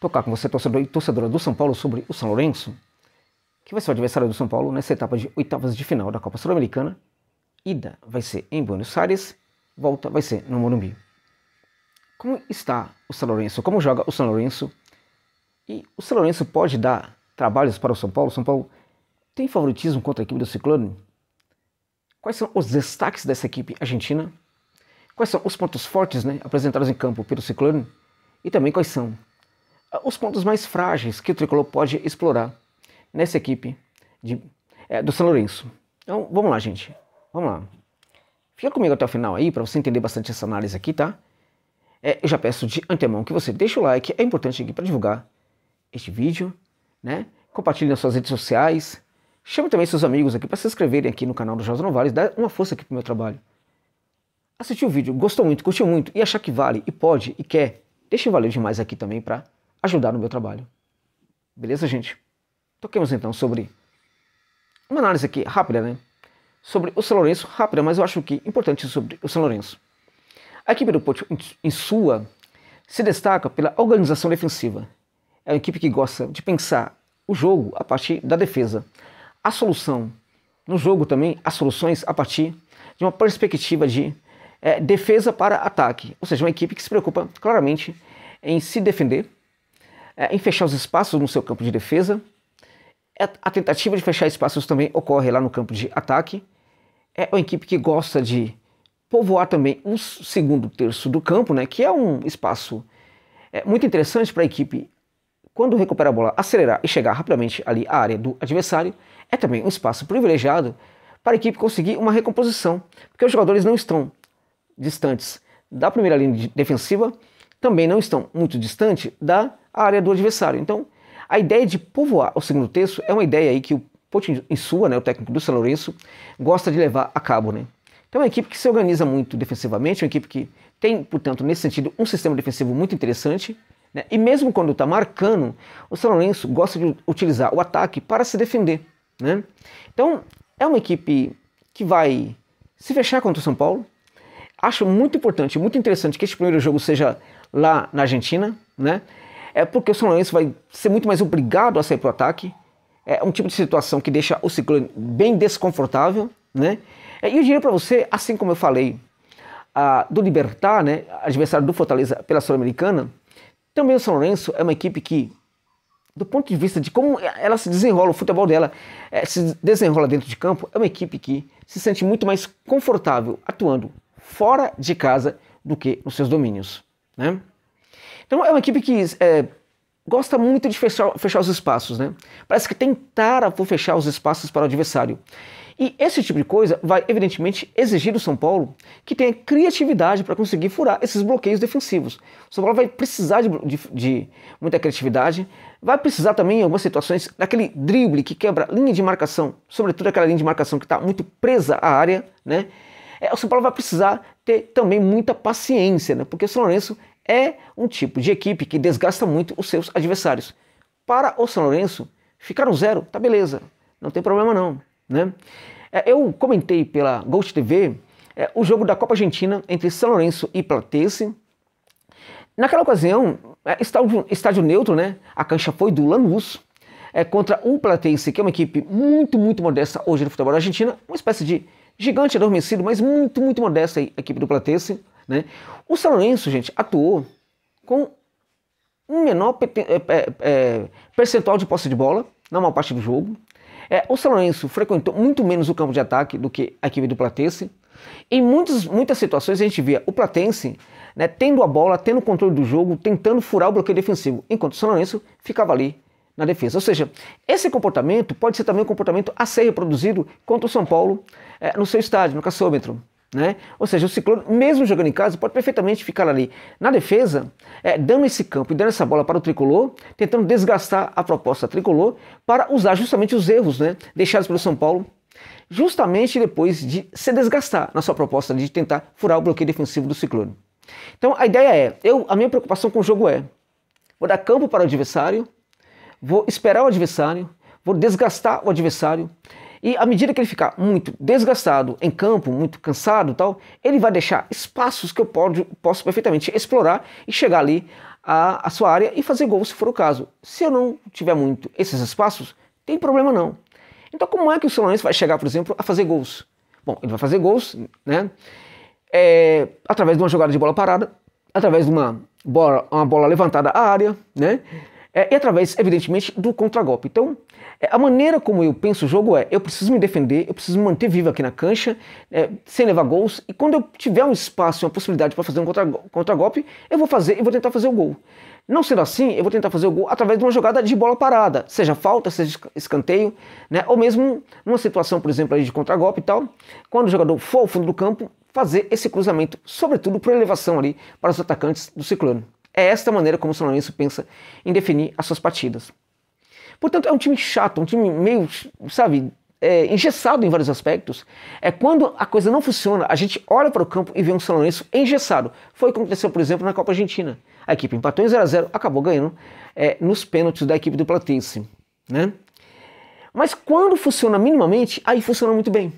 tocar com você, torcedor e torcedora do São Paulo, sobre o São Lourenço, que vai ser o adversário do São Paulo nessa etapa de oitavas de final da Copa Sul-Americana. Ida vai ser em Buenos Aires, volta vai ser no Morumbi. Como está o São Lourenço? Como joga o São Lourenço? E o São Lourenço pode dar trabalhos para o São Paulo? O São Paulo tem favoritismo contra a equipe do Ciclone? Quais são os destaques dessa equipe argentina? Quais são os pontos fortes né, apresentados em campo pelo Ciclone? E também quais são os pontos mais frágeis que o Tricolor pode explorar nessa equipe de, é, do São Lourenço. Então, vamos lá, gente. Vamos lá. Fica comigo até o final aí para você entender bastante essa análise aqui, tá? É, eu já peço de antemão que você deixe o like, é importante aqui para divulgar este vídeo, né? Compartilhe nas suas redes sociais. Chame também seus amigos aqui para se inscreverem aqui no canal do Jorge Novales, dá uma força aqui pro meu trabalho. Assistiu o vídeo, gostou muito, curtiu muito e achar que vale e pode e quer, deixa um valeu demais aqui também para ajudar no meu trabalho. Beleza, gente? Toquemos então sobre uma análise aqui rápida, né? Sobre o São Lourenço, rápida, mas eu acho que importante sobre o São Lourenço. A equipe do Porto, em sua, se destaca pela organização defensiva. É uma equipe que gosta de pensar o jogo a partir da defesa. A solução no jogo também, as soluções a partir de uma perspectiva de é, defesa para ataque. Ou seja, uma equipe que se preocupa claramente em se defender é, em fechar os espaços no seu campo de defesa. É, a tentativa de fechar espaços também ocorre lá no campo de ataque. É uma equipe que gosta de povoar também o um segundo terço do campo, né, que é um espaço é, muito interessante para a equipe, quando recupera a bola, acelerar e chegar rapidamente ali à área do adversário. É também um espaço privilegiado para a equipe conseguir uma recomposição, porque os jogadores não estão distantes da primeira linha defensiva, também não estão muito distante da a área do adversário. Então, a ideia de povoar o segundo terço é uma ideia aí que o Potinsua, né, o técnico do São Lourenço, gosta de levar a cabo. Né? Então, é uma equipe que se organiza muito defensivamente, uma equipe que tem, portanto, nesse sentido, um sistema defensivo muito interessante. Né? E mesmo quando está marcando, o São Lourenço gosta de utilizar o ataque para se defender. Né? Então, é uma equipe que vai se fechar contra o São Paulo. Acho muito importante, muito interessante que este primeiro jogo seja lá na Argentina, né? é porque o São Lourenço vai ser muito mais obrigado a sair para o ataque. É um tipo de situação que deixa o Ciclone bem desconfortável, né? É, e eu diria para você, assim como eu falei a, do Libertar, né, adversário do Fortaleza pela Sul-Americana, também o São Lourenço é uma equipe que, do ponto de vista de como ela se desenrola, o futebol dela é, se desenrola dentro de campo, é uma equipe que se sente muito mais confortável atuando fora de casa do que nos seus domínios. Né? Então é uma equipe que é, gosta muito de fechar, fechar os espaços, né? Parece que tem por fechar os espaços para o adversário. E esse tipo de coisa vai, evidentemente, exigir do São Paulo que tenha criatividade para conseguir furar esses bloqueios defensivos. O São Paulo vai precisar de, de, de, muita criatividade, vai precisar também, em algumas situações, daquele drible que quebra linha de marcação, sobretudo aquela linha de marcação que está muito presa à área, né? É, o São Paulo vai precisar ter também muita paciência, né? Porque o São Lourenço é um tipo de equipe que desgasta muito os seus adversários. Para o São Lourenço, ficar no zero, tá beleza, não tem problema não. Né? É, eu comentei pela Ghost TV é, o jogo da Copa Argentina entre São Lourenço e Platense. Naquela ocasião, é, estádio, estádio, neutro, né? a cancha foi do Lanús, é, contra o Platense, que é uma equipe muito, muito modesta hoje no futebol da Argentina, uma espécie de gigante adormecido, mas muito, muito modesta a equipe do Platense. Né? O São Lourenço, gente, atuou com um menor é, percentual de posse de bola na maior parte do jogo. É, o São Lourenço frequentou muito menos o campo de ataque do que a equipe do Platense. Em muitas, muitas situações a gente via o Platense né, tendo a bola, tendo o controle do jogo, tentando furar o bloqueio defensivo, enquanto o São Lourenço ficava ali na defesa. Ou seja, esse comportamento pode ser também um comportamento a ser reproduzido contra o São Paulo é, no seu estádio, no cassômetro. Né? Ou seja, o Ciclone, mesmo jogando em casa, pode perfeitamente ficar ali na defesa, é, dando esse campo e dando essa bola para o tricolor, tentando desgastar a proposta tricolor para usar justamente os erros né, deixados pelo São Paulo, justamente depois de se desgastar na sua proposta de tentar furar o bloqueio defensivo do Ciclone. Então a ideia é: eu, a minha preocupação com o jogo é vou dar campo para o adversário, vou esperar o adversário, vou desgastar o adversário, e à medida que ele ficar muito desgastado em campo, muito cansado tal, ele vai deixar espaços que eu pode, posso perfeitamente explorar e chegar ali à, sua área e fazer gol se for o caso. Se eu não tiver muito esses espaços, tem problema não. Então como é que o Solanense vai chegar, por exemplo, a fazer gols? Bom, ele vai fazer gols, né? É, através de uma jogada de bola parada, através de uma bola, uma bola levantada à área, né? É, e através, evidentemente, do contragolpe. Então, é, a maneira como eu penso o jogo é: eu preciso me defender, eu preciso me manter vivo aqui na cancha, é, sem levar gols, e quando eu tiver um espaço, uma possibilidade para fazer um contragolpe, eu vou fazer e vou tentar fazer o gol. Não sendo assim, eu vou tentar fazer o gol através de uma jogada de bola parada, seja falta, seja escanteio, né? ou mesmo numa situação, por exemplo, de contragolpe e tal, quando o jogador for ao fundo do campo, fazer esse cruzamento, sobretudo por elevação ali para os atacantes do ciclone. É esta maneira como o São Lourenço pensa em definir as suas partidas. Portanto, é um time chato, um time meio, sabe, é, engessado em vários aspectos. É quando a coisa não funciona, a gente olha para o campo e vê um São Lourenço engessado. Foi o que aconteceu, por exemplo, na Copa Argentina. A equipe empatou em 0 a 0 acabou ganhando é, nos pênaltis da equipe do Platense. Né? Mas quando funciona minimamente, aí funciona muito bem.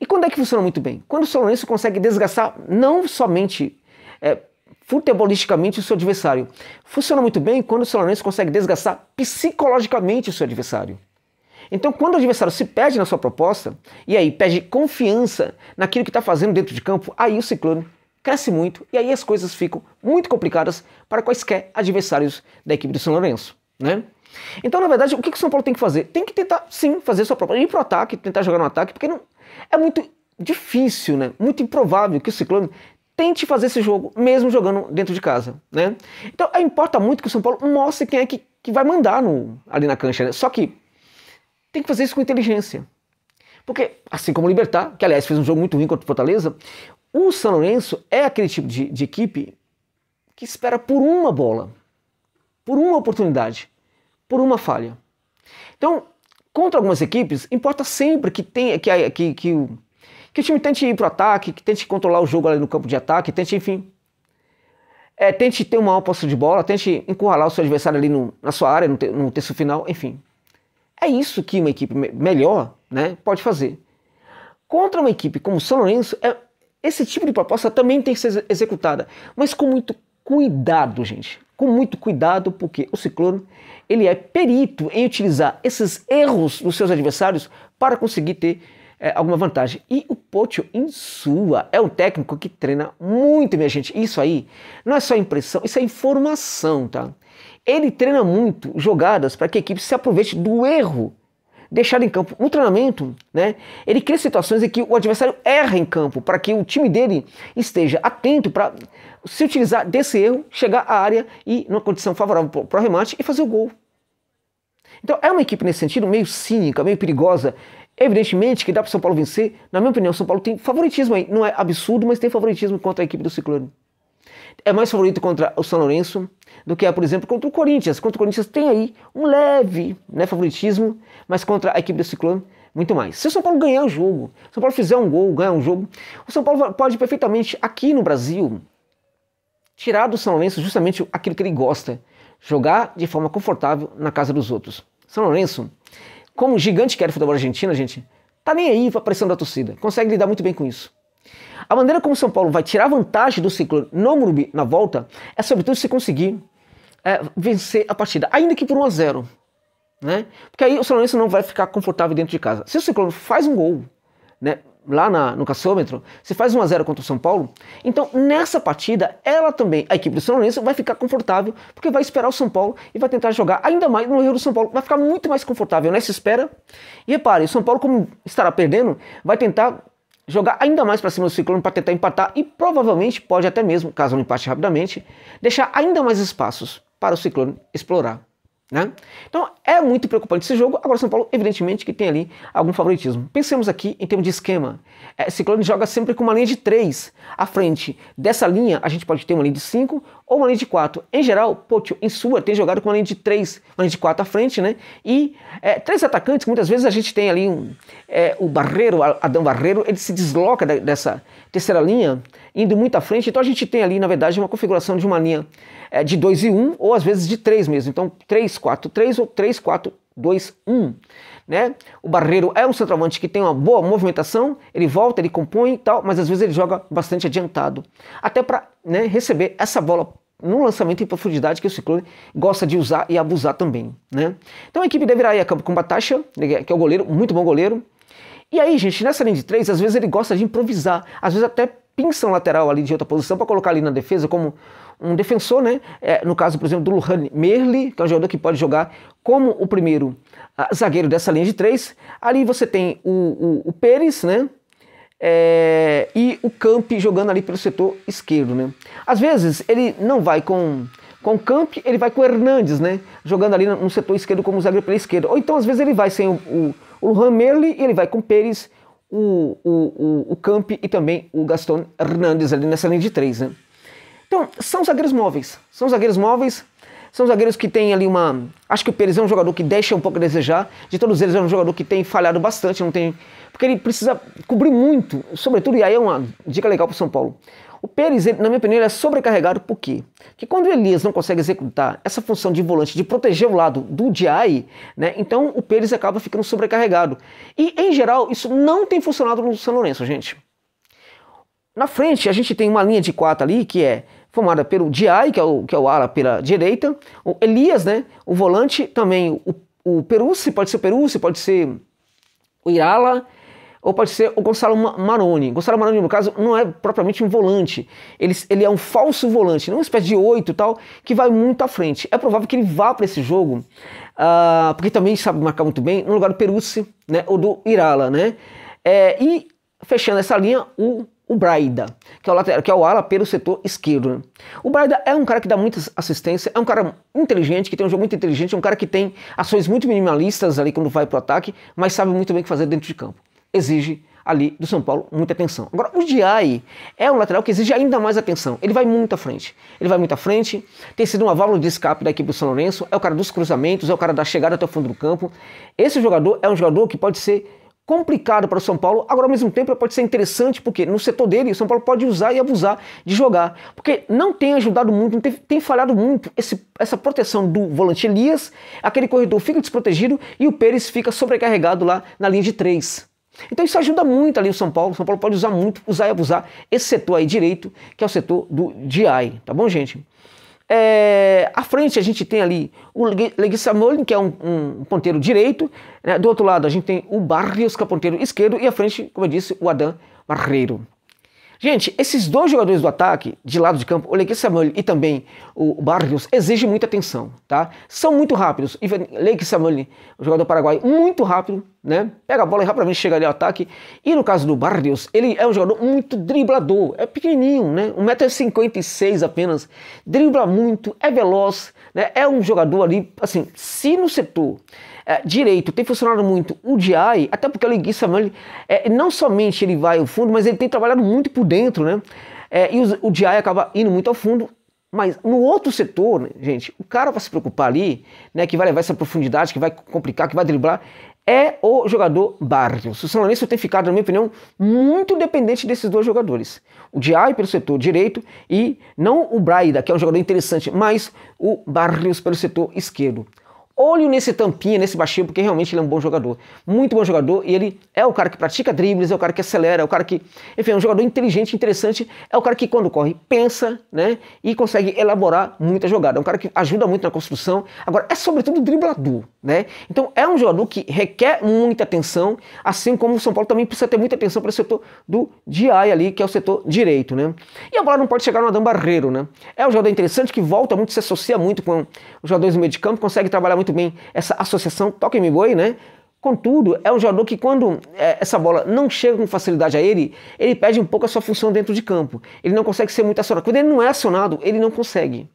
E quando é que funciona muito bem? Quando o São Lourenço consegue desgastar não somente é, futebolisticamente o seu adversário. Funciona muito bem quando o São Lourenço consegue desgastar psicologicamente o seu adversário. Então, quando o adversário se perde na sua proposta, e aí perde confiança naquilo que está fazendo dentro de campo, aí o ciclone cresce muito e aí as coisas ficam muito complicadas para quaisquer adversários da equipe do São Lourenço. Né? Então, na verdade, o que, que o São Paulo tem que fazer? Tem que tentar, sim, fazer sua proposta, ir para o ataque, tentar jogar no ataque, porque não, é muito difícil, né? muito improvável que o Ciclone tente fazer esse jogo, mesmo jogando dentro de casa, né? Então, importa muito que o São Paulo mostre quem é que, que vai mandar no, ali na cancha, né? Só que tem que fazer isso com inteligência. Porque, assim como o Libertar, que aliás fez um jogo muito ruim contra o Fortaleza, o São Lourenço é aquele tipo de, de equipe que espera por uma bola, por uma oportunidade, por uma falha. Então, contra algumas equipes, importa sempre que, tenha, que, que, que o que o time tente ir para o ataque, que tente controlar o jogo ali no campo de ataque, tente, enfim. É, tente ter uma maior posse de bola, tente encurralar o seu adversário ali no, na sua área, no, te, no terço final, enfim. É isso que uma equipe me melhor né, pode fazer. Contra uma equipe como o São Lourenço, é, esse tipo de proposta também tem que ser executada, mas com muito cuidado, gente. Com muito cuidado, porque o Ciclone ele é perito em utilizar esses erros dos seus adversários para conseguir ter é, alguma vantagem. E o Pocho sua é um técnico que treina muito, minha gente. Isso aí não é só impressão, isso é informação, tá? Ele treina muito jogadas para que a equipe se aproveite do erro deixado em campo. No treinamento, né, ele cria situações em que o adversário erra em campo para que o time dele esteja atento para se utilizar desse erro, chegar à área e numa condição favorável para o remate e fazer o gol. Então é uma equipe nesse sentido meio cínica, meio perigosa Evidentemente que dá para o São Paulo vencer. Na minha opinião, o São Paulo tem favoritismo aí. Não é absurdo, mas tem favoritismo contra a equipe do Ciclone. É mais favorito contra o São Lourenço do que é, por exemplo, contra o Corinthians. Contra o Corinthians tem aí um leve né, favoritismo, mas contra a equipe do Ciclone, muito mais. Se o São Paulo ganhar o jogo, se o São Paulo fizer um gol, ganhar um jogo, o São Paulo pode perfeitamente, aqui no Brasil, tirar do São Lourenço justamente aquilo que ele gosta: jogar de forma confortável na casa dos outros. São Lourenço como um gigante que era o futebol argentino, gente, tá nem aí para a pressão da torcida. Consegue lidar muito bem com isso. A maneira como São Paulo vai tirar vantagem do Ciclone no Morumbi na volta é sobretudo se conseguir é, vencer a partida, ainda que por 1 a 0 né? Porque aí o São Lourenço não vai ficar confortável dentro de casa. Se o Ciclone faz um gol, né, lá na, no Cassômetro, se faz 1 a 0 contra o São Paulo, então nessa partida ela também, a equipe do São Lourenço vai ficar confortável, porque vai esperar o São Paulo e vai tentar jogar ainda mais no Rio do São Paulo, vai ficar muito mais confortável nessa espera. E repare, o São Paulo como estará perdendo, vai tentar jogar ainda mais para cima do Ciclone para tentar empatar e provavelmente pode até mesmo, caso não empate rapidamente, deixar ainda mais espaços para o Ciclone explorar. Né? Então é muito preocupante esse jogo. Agora, São Paulo, evidentemente, que tem ali algum favoritismo. Pensemos aqui em termos de esquema. É, Ciclone joga sempre com uma linha de 3 à frente. Dessa linha, a gente pode ter uma linha de 5, ou uma linha de 4. Em geral, Pocho, em sua, tem jogado com uma linha de 3, uma linha de 4 à frente, né? E é, três atacantes, muitas vezes a gente tem ali um, é, o Barreiro, Adão Barreiro, ele se desloca da, dessa terceira linha, indo muito à frente. Então a gente tem ali, na verdade, uma configuração de uma linha é, de 2 e 1, um, ou às vezes de 3 mesmo. Então 3, 4, 3 ou 3, 4, 2, 1 né? O Barreiro é um centroavante que tem uma boa movimentação, ele volta, ele compõe e tal, mas às vezes ele joga bastante adiantado, até para né, receber essa bola no lançamento em profundidade que o Ciclone gosta de usar e abusar também, né? Então a equipe deverá ir a campo com Batasha, né, que é o goleiro, muito bom goleiro. E aí, gente, nessa linha de três, às vezes ele gosta de improvisar, às vezes até pinça um lateral ali de outra posição para colocar ali na defesa como um defensor, né? É, no caso, por exemplo, do Luhan Merli, que é um jogador que pode jogar como o primeiro a, ah, zagueiro dessa linha de três. Ali você tem o, o, o Pérez, né? É, e o Camp jogando ali pelo setor esquerdo, né? Às vezes ele não vai com com o Camp, ele vai com o Hernandes, né? Jogando ali no setor esquerdo como zagueiro pela esquerda. Ou então, às vezes, ele vai sem o, o, o Luhan Merli e ele vai com o Pérez, o, o, o, o Camp e também o Gaston Hernandes ali nessa linha de três, né? Então, são zagueiros móveis. São zagueiros móveis, são zagueiros que têm ali uma. Acho que o Pérez é um jogador que deixa um pouco a desejar. De todos eles, é um jogador que tem falhado bastante, não tem. Porque ele precisa cobrir muito, sobretudo, e aí é uma dica legal para São Paulo. O Pérez, ele, na minha opinião, é sobrecarregado por quê? Porque quando o Elias não consegue executar essa função de volante, de proteger o lado do Diay, né, então o Pérez acaba ficando sobrecarregado. E, em geral, isso não tem funcionado no São Lourenço, gente. Na frente, a gente tem uma linha de quatro ali que é formada pelo Diay, que é o, que é o ala pela direita, o Elias, né, o volante, também o, o pode ser o Peruzzi, pode ser o Irala, ou pode ser o Gonçalo Maroni. Gonçalo Maroni, no caso, não é propriamente um volante. Ele, ele é um falso volante, não é uma espécie de oito tal, que vai muito à frente. É provável que ele vá para esse jogo, uh, porque também sabe marcar muito bem, no lugar do Peruzzi, né, ou do Irala, né? É, e fechando essa linha, o o Braida, que é o, lateral, que é o ala pelo setor esquerdo. O Braida é um cara que dá muita assistência, é um cara inteligente, que tem um jogo muito inteligente, é um cara que tem ações muito minimalistas ali quando vai para o ataque, mas sabe muito bem o que fazer dentro de campo. Exige ali do São Paulo muita atenção. Agora, o Diay é um lateral que exige ainda mais atenção. Ele vai muito à frente. Ele vai muito à frente, tem sido uma válvula de escape da equipe do São Lourenço, é o cara dos cruzamentos, é o cara da chegada até o fundo do campo. Esse jogador é um jogador que pode ser complicado para o São Paulo, agora ao mesmo tempo pode ser interessante porque no setor dele o São Paulo pode usar e abusar de jogar, porque não tem ajudado muito, tem, tem falhado muito esse, essa proteção do volante Elias, aquele corredor fica desprotegido e o Pérez fica sobrecarregado lá na linha de três. Então isso ajuda muito ali o São Paulo. O São Paulo pode usar muito, usar e abusar esse setor aí direito, que é o setor do DI, tá bom, gente? É, à frente a gente tem ali o Leguisamolin, que é um, um ponteiro direito. Né? Do outro lado a gente tem o Barrios, que é o ponteiro esquerdo. E à frente, como eu disse, o Adam Barreiro. Gente, esses dois jogadores do ataque, de lado de campo, o Leque Samuel e também o Barrios, exigem muita atenção, tá? São muito rápidos. Leque Samuel, o jogador paraguaio, muito rápido, né? Pega a bola e rapidamente chega ali ao ataque. E no caso do Barrios, ele é um jogador muito driblador. É pequenininho, né? 1,56m apenas. Dribla muito, é veloz, né? É um jogador ali, assim, se no setor é, direito tem funcionado muito o DI, até porque o Leguiça é, não somente ele vai ao fundo, mas ele tem trabalhado muito por dentro, né? É, e o, o DI acaba indo muito ao fundo, mas no outro setor, né, gente, o cara vai se preocupar ali, né, que vai levar essa profundidade, que vai complicar, que vai driblar, é o jogador Barrios. O São tem ficado, na minha opinião, muito dependente desses dois jogadores. O Diay pelo setor direito e não o Braida, que é um jogador interessante, mas o Barrios pelo setor esquerdo. Olho nesse tampinha, nesse baixinho, porque realmente ele é um bom jogador. Muito bom jogador e ele é o cara que pratica dribles, é o cara que acelera, é o cara que. Enfim, é um jogador inteligente, interessante. É o cara que, quando corre, pensa, né? E consegue elaborar muita jogada. É um cara que ajuda muito na construção. Agora, é sobretudo driblador, né? Então, é um jogador que requer muita atenção, assim como o São Paulo também precisa ter muita atenção para o setor do DI ali, que é o setor direito, né? E a bola não pode chegar no Adam Barreiro, né? É um jogador interessante que volta muito, se associa muito com os jogadores do meio de campo, consegue trabalhar muito muito bem essa associação, toca em boi, né? Contudo, é um jogador que quando é, essa bola não chega com facilidade a ele, ele perde um pouco a sua função dentro de campo. Ele não consegue ser muito acionado. Quando ele não é acionado, ele não consegue.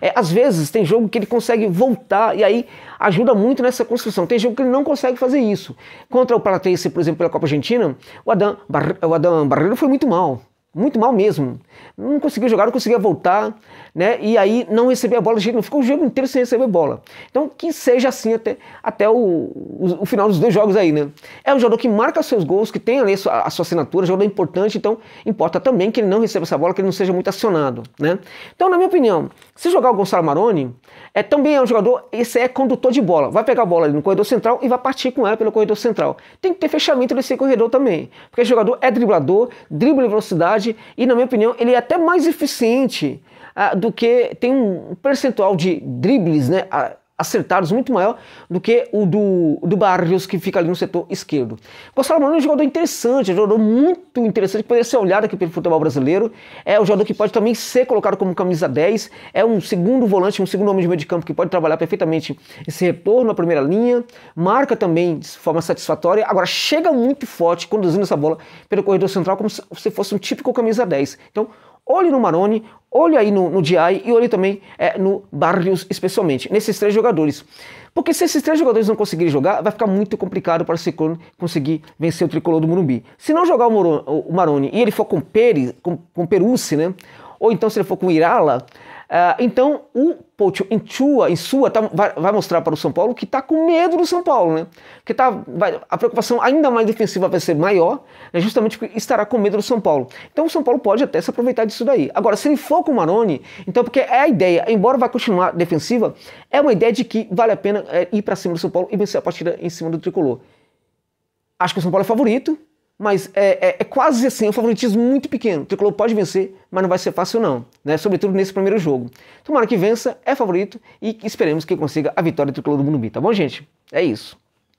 É, às vezes tem jogo que ele consegue voltar e aí ajuda muito nessa construção. Tem jogo que ele não consegue fazer isso. Contra o Paratense, por exemplo, pela Copa Argentina, o Adam, Bar o Adam Barreiro foi muito mal muito mal mesmo. Não conseguia jogar, não conseguia voltar, né? E aí não recebia a bola, não ficou o jogo inteiro sem receber bola. Então que seja assim até, até o, o, o, final dos dois jogos aí, né? É um jogador que marca seus gols, que tem ali a sua, a sua assinatura, é jogador importante, então importa também que ele não receba essa bola, que ele não seja muito acionado, né? Então, na minha opinião, se jogar o Gonçalo Maroni, é, também é um jogador, esse é condutor de bola. Vai pegar a bola no corredor central e vai partir com ela pelo corredor central. Tem que ter fechamento nesse corredor também. Porque o jogador é driblador, dribla em velocidade e, na minha opinião, ele é até mais eficiente ah, do que. Tem um percentual de dribles, né? Ah, acertados, muito maior do que o do, do Barrios, que fica ali no setor esquerdo. Gonçalo Moreno é um jogador interessante, é um jogador muito interessante, que poderia ser olhado aqui pelo futebol brasileiro. É um jogador que pode também ser colocado como camisa 10, é um segundo volante, um segundo homem de meio de campo que pode trabalhar perfeitamente esse retorno na primeira linha, marca também de forma satisfatória, agora chega muito forte conduzindo essa bola pelo corredor central como se fosse um típico camisa 10. Então, Olhe no Marone, olhe aí no, no e olhe também é, no Barrios, especialmente, nesses três jogadores. Porque se esses três jogadores não conseguirem jogar, vai ficar muito complicado para o Ciclone conseguir vencer o tricolor do Morumbi. Se não jogar o, Morone, o Marone e ele for com Pérez, com, com Perucci, né? Ou então se ele for com Irala, ah, então, o Pocho em sua, em sua tá, vai, vai, mostrar para o São Paulo que está com medo do São Paulo, né? Porque tá, vai, a preocupação ainda mais defensiva vai ser maior, né? justamente porque estará com medo do São Paulo. Então, o São Paulo pode até se aproveitar disso daí. Agora, se ele for com o Maroni, então, porque é a ideia, embora vai continuar defensiva, é uma ideia de que vale a pena é, ir para cima do São Paulo e vencer a partida em cima do tricolor. Acho que o São Paulo é favorito, mas é, é, é, quase assim, é um favoritismo muito pequeno. O Tricolor pode vencer, mas não vai ser fácil não, né? sobretudo nesse primeiro jogo. Tomara que vença, é favorito e esperemos que consiga a vitória do Tricolor do Morumbi, tá bom gente? É isso.